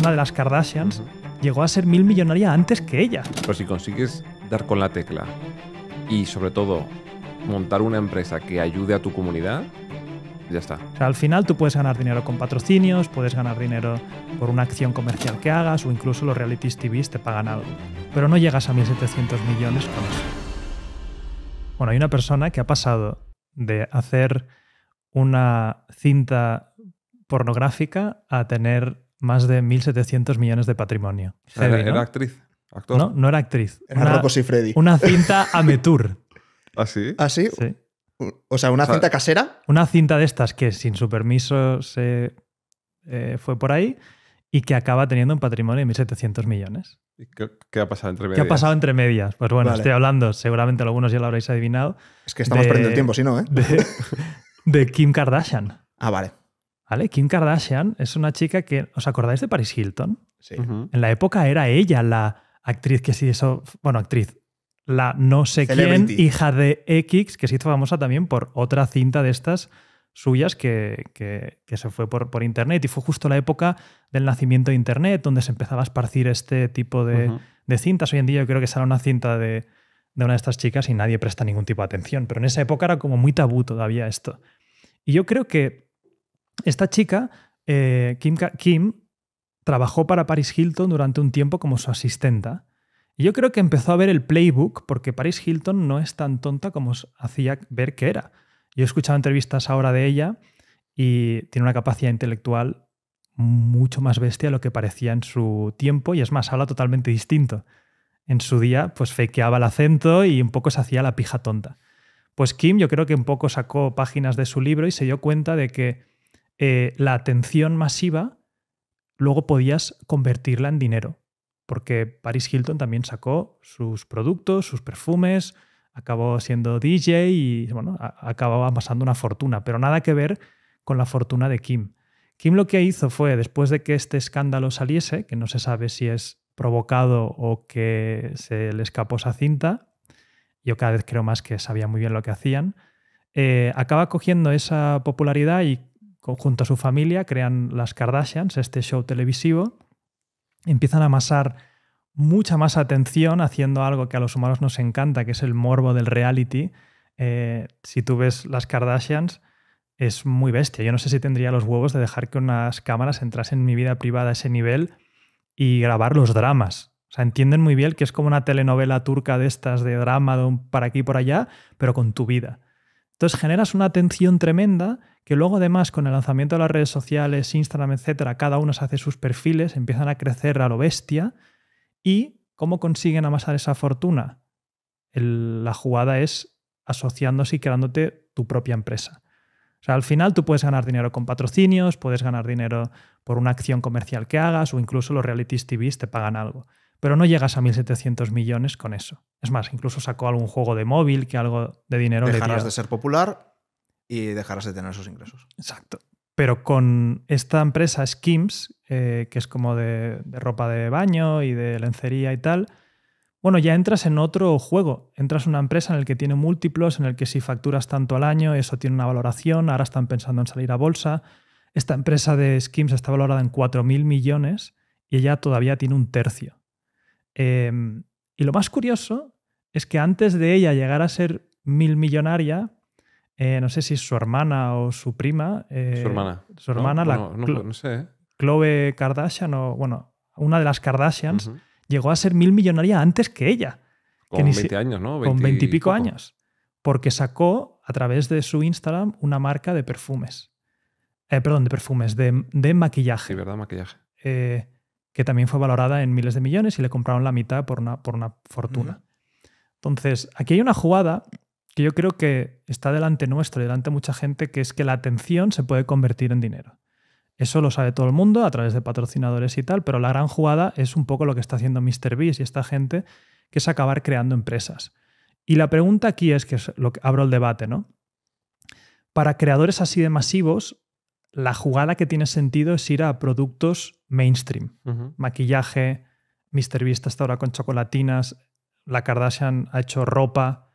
una de las Kardashians, llegó a ser mil millonaria antes que ella. Pero pues si consigues dar con la tecla y sobre todo montar una empresa que ayude a tu comunidad, ya está. O sea, al final tú puedes ganar dinero con patrocinios, puedes ganar dinero por una acción comercial que hagas o incluso los reality TVs te pagan algo. Pero no llegas a 1.700 millones con eso. Bueno, hay una persona que ha pasado de hacer una cinta pornográfica a tener más de 1.700 millones de patrimonio. era, actriz. No, no era actriz. Era una, Rocos Freddy. Una cinta Ametur. ¿Ah, sí? ¿Ah, sí? sí. O sea, una cinta casera. Una cinta de estas que sin su permiso se eh, fue por ahí y que acaba teniendo un patrimonio de 1.700 millones. qué, ha pasado entre medias? ¿Qué ha pasado entre medias? Pues bueno, estoy hablando, seguramente algunos ya lo habréis adivinado. Es que estamos perdiendo el tiempo, si no, ¿eh? de Kim Kardashian. Ah, vale. ¿Vale? Kim Kardashian es una chica que, ¿os acordáis de Paris Hilton? Sí. En la época era ella la actriz que se hizo, bueno, actriz, la no sé quién, hija de X, que se hizo famosa también por otra cinta de estas suyas que, se fue por, por, Internet. Y fue justo la época del nacimiento de Internet, donde se empezaba a esparcir este tipo de, cintas. Hoy en día yo creo que sale una cinta de, de una de estas chicas y nadie presta ningún tipo de atención. Pero en esa época era como muy tabú todavía esto. Y yo creo que esta chica, eh, Kim, Kim, trabajó para Paris Hilton durante un tiempo como su asistenta. Y yo creo que empezó a ver el playbook porque Paris Hilton no es tan tonta como hacía ver que era. Yo he escuchado entrevistas ahora de ella y tiene una capacidad intelectual mucho más bestia de lo que parecía en su tiempo y es más, habla totalmente distinto. En su día, pues fakeaba el acento y un poco se hacía la pija tonta. Pues Kim yo creo que un poco sacó páginas de su libro y se dio cuenta de que eh, la atención masiva luego podías convertirla en dinero, porque Paris Hilton también sacó sus productos, sus perfumes, acabó siendo DJ y bueno, acababa amasando una fortuna, pero nada que ver con la fortuna de Kim. Kim lo que hizo fue, después de que este escándalo saliese, que no se sabe si es provocado o que se le escapó esa cinta, yo cada vez creo más que sabía muy bien lo que hacían, eh, acaba cogiendo esa popularidad y junto a su familia, crean las Kardashians, este show televisivo, empiezan a amasar mucha más atención haciendo algo que a los humanos nos encanta, que es el morbo del reality. Eh, si tú ves las Kardashians, es muy bestia. Yo no sé si tendría los huevos de dejar que unas cámaras entrasen en mi vida privada a ese nivel y grabar los dramas. O sea, entienden muy bien que es como una telenovela turca de estas de drama de un para aquí y por allá, pero con tu vida. Entonces generas una tensión tremenda que luego además con el lanzamiento de las redes sociales, Instagram, etcétera, cada uno se hace sus perfiles, empiezan a crecer a lo bestia y ¿cómo consiguen amasar esa fortuna? la jugada es asociándose y creándote tu propia empresa. O sea, al final tú puedes ganar dinero con patrocinios, puedes ganar dinero por una acción comercial que hagas o incluso los reality TVs te pagan algo, pero no llegas a 1.700 millones con eso. Es más, incluso sacó algún juego de móvil que algo de dinero Dejarás Dejarás de ser popular y dejarás de tener esos ingresos. Exacto. Pero con esta empresa Skims, eh, que es como de, ropa de baño y de lencería y tal, bueno, ya entras en otro juego. Entras en una empresa en la que tiene múltiplos, en el que si facturas tanto al año, eso tiene una valoración, ahora están pensando en salir a bolsa. Esta empresa de Skims está valorada en 4.000 millones y ella todavía tiene un tercio. Em, y lo más curioso es que antes de ella llegar a ser mil millonaria, eh, no sé si su hermana o su prima. Eh, su hermana. Su hermana, la. No, sé. ¿eh? Chloe Kardashian, o bueno, una de las Kardashians, llegó a ser mil millonaria antes que ella. Con veinte 20 años, ¿no? con veintipico y pico años. Porque sacó a través de su Instagram una marca de perfumes. Eh, perdón, de perfumes, de, de maquillaje. Sí, ¿verdad? Maquillaje. que también fue valorada en miles de millones y le compraron la mitad por una, por una fortuna. Entonces, aquí hay una jugada que yo creo que está delante nuestro y delante de mucha gente, que es que la atención se puede convertir en dinero. Eso lo sabe todo el mundo a través de patrocinadores y tal, pero la gran jugada es un poco lo que está haciendo MrBeast y esta gente, que es acabar creando empresas. Y la pregunta aquí es, que es lo que abro el debate, ¿no? Para creadores así de masivos, la jugada que tiene sentido es ir a productos mainstream. Maquillaje, MrBeast hasta ahora con chocolatinas, la Kardashian ha hecho ropa,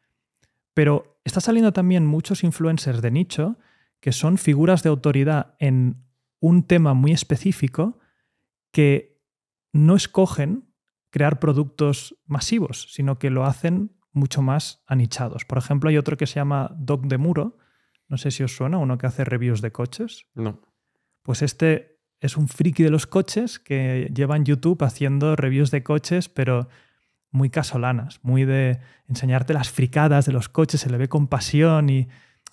pero está saliendo también muchos influencers de nicho que son figuras de autoridad en un tema muy específico que no escogen crear productos masivos, sino que lo hacen mucho más anichados. Por ejemplo, hay otro que se llama Doc de Muro, no sé si os suena, uno que hace reviews de coches. No. Pues este es un friki de los coches que lleva en YouTube haciendo reviews de coches, pero muy casolanas, muy de enseñarte las fricadas de los coches, se le ve con pasión y,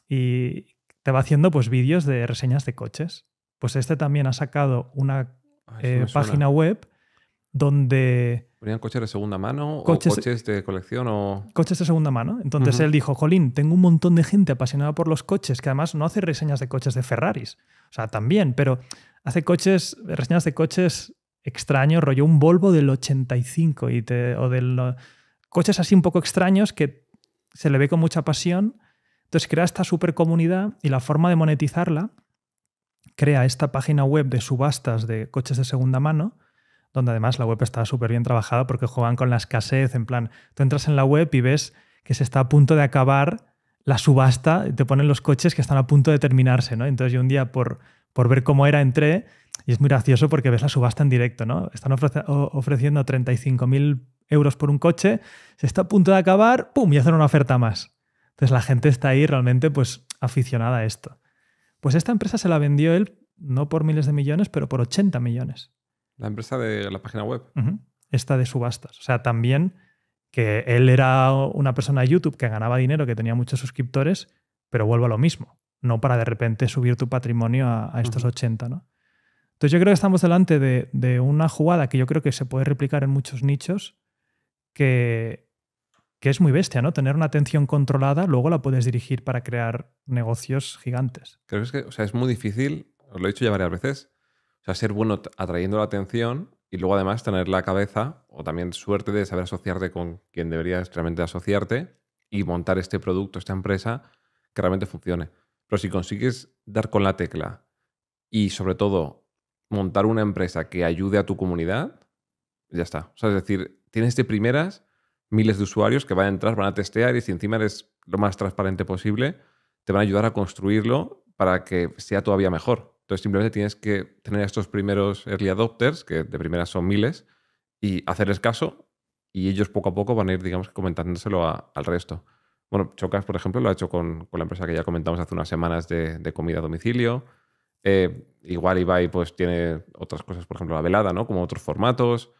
te va haciendo pues vídeos de reseñas de coches. Pues este también ha sacado una ah, eh, página web donde... ¿Ponían coches de segunda mano coches, o coches de colección o...? Coches de segunda mano. Entonces él dijo, Jolín, tengo un montón de gente apasionada por los coches que además no hace reseñas de coches de Ferraris. O sea, también, pero hace coches, reseñas de coches extraño, rollo un Volvo del 85 y te, o de coches así un poco extraños que se le ve con mucha pasión. Entonces crea esta super comunidad y la forma de monetizarla crea esta página web de subastas de coches de segunda mano, donde además la web está súper bien trabajada porque juegan con la escasez, en plan, tú entras en la web y ves que se está a punto de acabar la subasta, te ponen los coches que están a punto de terminarse, ¿no? Entonces yo un día por, por ver cómo era, entré y es muy gracioso porque ves la subasta en directo, ¿no? Están ofreciendo 35.000 euros por un coche, se está a punto de acabar, ¡pum! y hacen una oferta más. Entonces la gente está ahí realmente pues aficionada a esto. Pues esta empresa se la vendió él no por miles de millones, pero por 80 millones. La empresa de la página web. Esta de subastas. O sea, también que él era una persona de YouTube que ganaba dinero, que tenía muchos suscriptores, pero vuelvo a lo mismo no para de repente subir tu patrimonio a, estos 80, ¿no? Entonces yo creo que estamos delante de, una jugada que yo creo que se puede replicar en muchos nichos, que, es muy bestia, ¿no? Tener una atención controlada, luego la puedes dirigir para crear negocios gigantes. Creo que es o sea, es muy difícil, os lo he dicho ya varias veces, o sea, ser bueno atrayendo la atención y luego además tener la cabeza o también suerte de saber asociarte con quien deberías realmente asociarte y montar este producto, esta empresa que realmente funcione. Pero si consigues dar con la tecla y sobre todo montar una empresa que ayude a tu comunidad, ya está. O sea, es decir, tienes de primeras miles de usuarios que van a entrar, van a testear y si encima eres lo más transparente posible, te van a ayudar a construirlo para que sea todavía mejor. Entonces simplemente tienes que tener estos primeros early adopters, que de primeras son miles, y hacerles caso y ellos poco a poco van a ir, digamos, comentándoselo al resto. Bueno, Chocas, por ejemplo, lo ha hecho con, la empresa que ya comentamos hace unas semanas de, comida a domicilio. Eh, igual Ibai pues tiene otras cosas, por ejemplo, la velada, ¿no? Como otros formatos.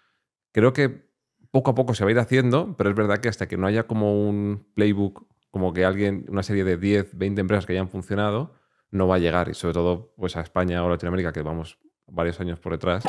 Creo que poco a poco se va a ir haciendo, pero es verdad que hasta que no haya como un playbook, como que alguien, una serie de 10, 20 empresas que hayan funcionado, no va a llegar. Y sobre todo, pues a España o Latinoamérica, que vamos varios años por detrás.